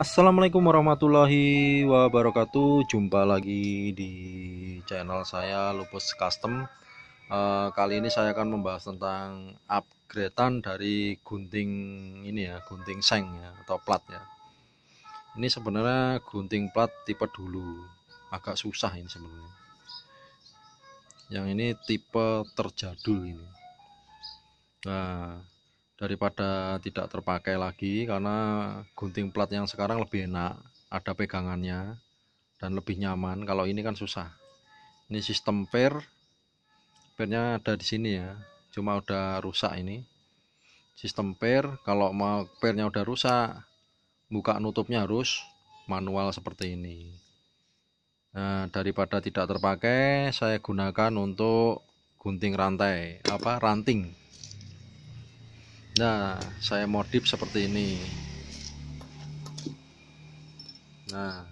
Assalamualaikum warahmatullahi wabarakatuh Jumpa lagi di channel saya Lupus Custom uh, Kali ini saya akan membahas tentang upgradean dari gunting ini ya Gunting seng ya atau plat ya Ini sebenarnya gunting plat tipe dulu Agak susah ini sebenarnya Yang ini tipe terjadul ini Nah daripada tidak terpakai lagi karena gunting plat yang sekarang lebih enak ada pegangannya dan lebih nyaman kalau ini kan susah ini sistem per pernya ada di sini ya cuma udah rusak ini sistem per kalau mau pernya udah rusak buka nutupnya harus manual seperti ini nah daripada tidak terpakai saya gunakan untuk gunting rantai apa ranting nah saya modif seperti ini nah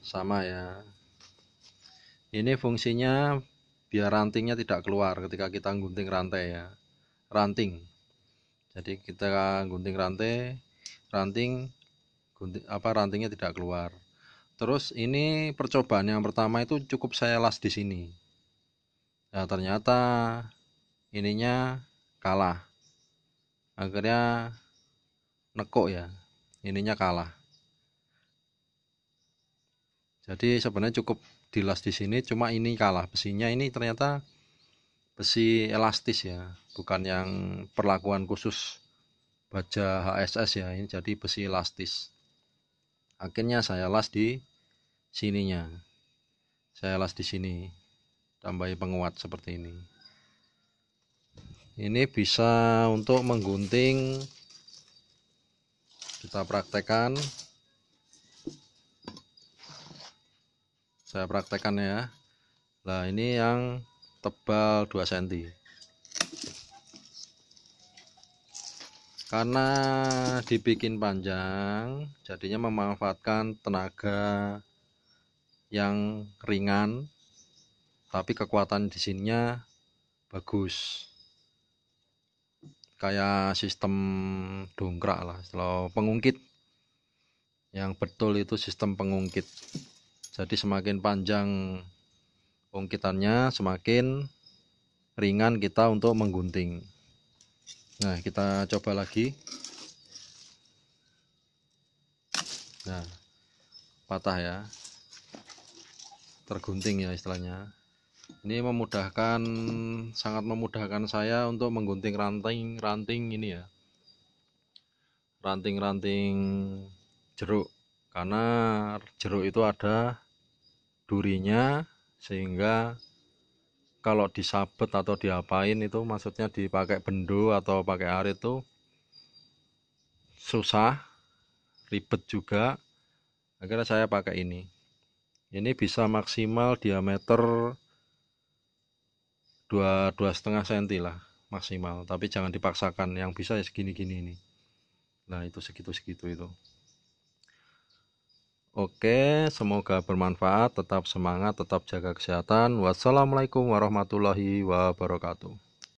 sama ya ini fungsinya biar rantingnya tidak keluar ketika kita gunting rantai ya ranting jadi kita gunting rantai ranting gunting, apa rantingnya tidak keluar terus ini percobaan yang pertama itu cukup saya las di sini nah ternyata ininya kalah akhirnya nekuk ya ininya kalah jadi sebenarnya cukup dilas di sini cuma ini kalah besinya ini ternyata besi elastis ya bukan yang perlakuan khusus baja HSS ya ini jadi besi elastis akhirnya saya las di sininya saya las di sini tambahi penguat seperti ini ini bisa untuk menggunting kita praktekkan saya praktekkan ya nah ini yang tebal 2 cm karena dibikin panjang jadinya memanfaatkan tenaga yang ringan tapi kekuatan di sininya bagus kayak sistem dongkrak lah kalau pengungkit yang betul itu sistem pengungkit jadi semakin panjang ungkitannya semakin ringan kita untuk menggunting nah kita coba lagi nah patah ya tergunting ya istilahnya ini memudahkan sangat memudahkan saya untuk menggunting ranting ranting ini ya ranting-ranting jeruk karena jeruk itu ada durinya sehingga kalau disabet atau diapain itu maksudnya dipakai bendo atau pakai arit itu susah ribet juga akhirnya saya pakai ini ini bisa maksimal diameter dua dua setengah senti lah maksimal tapi jangan dipaksakan yang bisa ya segini gini ini nah itu segitu segitu itu Oke, semoga bermanfaat. Tetap semangat, tetap jaga kesehatan. Wassalamualaikum warahmatullahi wabarakatuh.